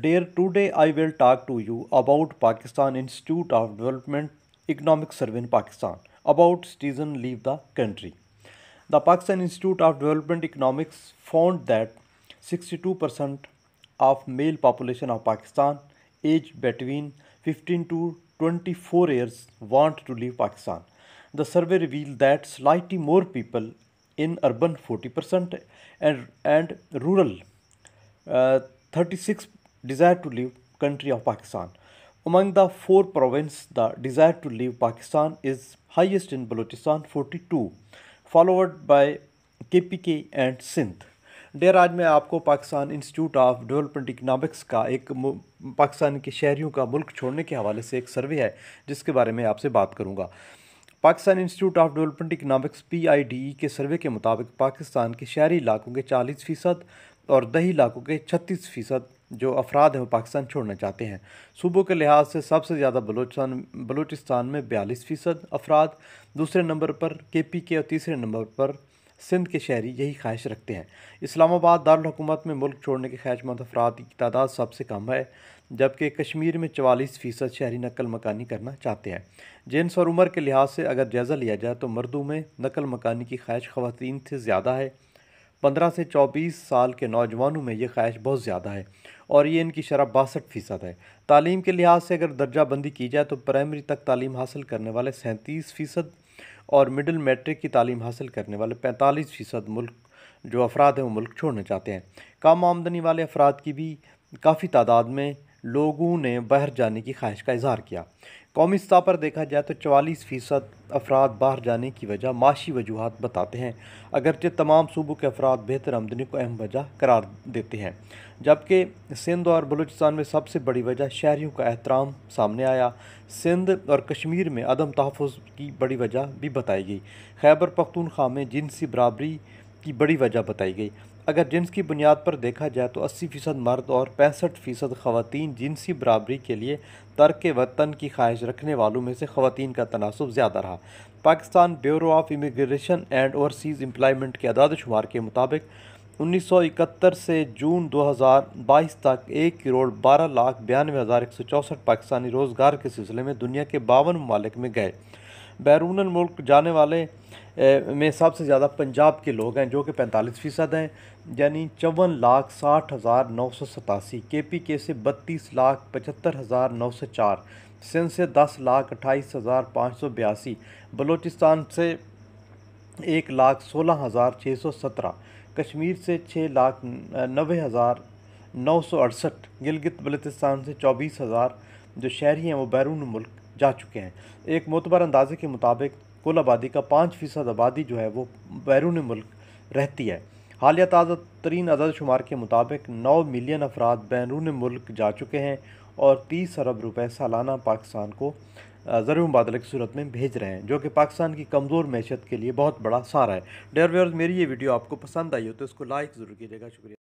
Dear, today I will talk to you about Pakistan Institute of Development Economic Survey in Pakistan about season leave the country. The Pakistan Institute of Development Economics found that 62% of male population of Pakistan aged between 15 to 24 years want to leave Pakistan. The survey revealed that slightly more people in urban 40% and, and rural uh, 36 desire to leave country of Pakistan. Among the four provinces, the desire to leave Pakistan is highest in Balochistan 42, followed by KPK and Sindh. डेयर आज मैं आपको Pakistan institute of development economics का एक पाकिस्तान के शहरियों का मुल्क छोड़ने के हवाले से एक सर्वे है जिसके बारे में आपसे बात करूंगा Pakistan institute of development economics P के सर्वे के मुताबिक पाकिस्तान के शहरी इलाकों के चालीस फ़ीसद और दही इलाकों के छत्तीस फ़ीसद जो अफराद हैं वो पाकिस्तान छोड़ना चाहते हैं सूबों के लिहाज से सबसे ज़्यादा बलोचिस्तान बलोचिस्तान में बयालीस फ़ीसद अफराद दूसरे नंबर पर के पी के और तीसरे नंबर पर सिंध के शहरी यही ख्वाहिश रखते हैं इस्लामाबाद दारकूमत में मुल्क छोड़ने के ख्वाहिशमंद अफराद की तादाद सबसे कम है जबकि कश्मीर में चवालीस फ़ीसद शहरी नकल मकानी करना चाहते हैं जिन्स और उम्र के लिहाज से अगर जायज़ा लिया जाए तो मर्दों में नकल मकानी की ख्वाहिश ख़वान से ज़्यादा है पंद्रह से चौबीस साल के नौजवानों में ये ख्वाहिश बहुत ज़्यादा है और ये इनकी शरह बासठ फ़ीसद है तालीम के लिहाज से अगर दर्जा बंदी की जाए तो प्राइमरी तक तालीम हासिल करने वाले सैंतीस फ़ीसद और मिडिल मैट्रिक की तालीम हासिल करने वाले पैंतालीस फ़ीसद मुल्क जो अफराद हैं वो मुल्क छोड़ना चाहते हैं कम आमदनी वाले अफराद की भी काफ़ी तादाद में लोगों ने बाहर जाने की ख्वाहिश का इजहार किया कौमी सतह पर देखा जाए तो चवालीस फ़ीसद अफराद बाहर जाने की वजह माशी वजूहत बताते हैं अगरचे तमाम सूबों के अफराद बेहतर आमदनी को अहम वजह करार देते हैं जबकि सिंध और बलूचिस्तान में सबसे बड़ी वजह शहरीों का एहतराम सामने आया सिंध और कश्मीर में अदम तहफ़ की बड़ी वजह भी बताई गई खैबर पख्तूनख्वा में जिनसी बराबरी की बड़ी वजह बताई गई अगर जिन्स की बुनियाद पर देखा जाए तो 80 फ़ीसद मर्द और पैंसठ फ़ीसद ख़वान जिनसी बराबरी के लिए तर्क वतन की ख्वाहिश रखने वालों में से ख़वान का तनासब ज़्यादा रहा Pakistan bureau of immigration and overseas employment के अदाद शुमार के मुताबिक 1971 से जून 2022 तक एक करोड़ बारह लाख बयानवे हज़ार एक सौ चौंसठ पाकिस्तानी रोज़गार के सिलसिले में दुनिया के बावन ममालिक में गए बैरून मुल्क जाने वाले में सबसे ज़्यादा पंजाब के लोग हैं जो कि पैंतालीस फ़ीसद हैं यानी चौवन लाख साठ हज़ार नौ सौ सतासी के पी के से बत्तीस लाख पचहत्तर हज़ार नौ सौ चार सिंध से दस लाख अट्ठाईस हज़ार पाँच सौ बयासी बलोचिस्तान से एक लाख सोलह हज़ार छः सौ सत्रह कश्मीर से छः लाख नबे हज़ार नौ सौ अड़सठ गिलगित बलोचिस्तान से चौबीस हज़ार जो शहरी हैं वो बैरून मुल्क जा चुके हैं एक मोतबर अंदाजे के मुताबिक कुल आबादी का पाँच फ़ीसद आबादी जो है वो बैरून मुल्क रहती है हालिया ताज़ा तरीन अदद शुमार के मुताबिक नौ मिलियन अफराद बैरून मुल्क जा चुके हैं और तीस अरब रुपये सालाना पाकिस्तान को ज़र मुबादले की सूरत में भेज रहे हैं जो कि पाकिस्तान की कमज़ोर मैशत के लिए बहुत बड़ा सहारा है डेयर व्यवर्स मेरी ये वीडियो आपको पसंद आई हो तो इसको लाइक ज़रूर कीजिएगा शुक्रिया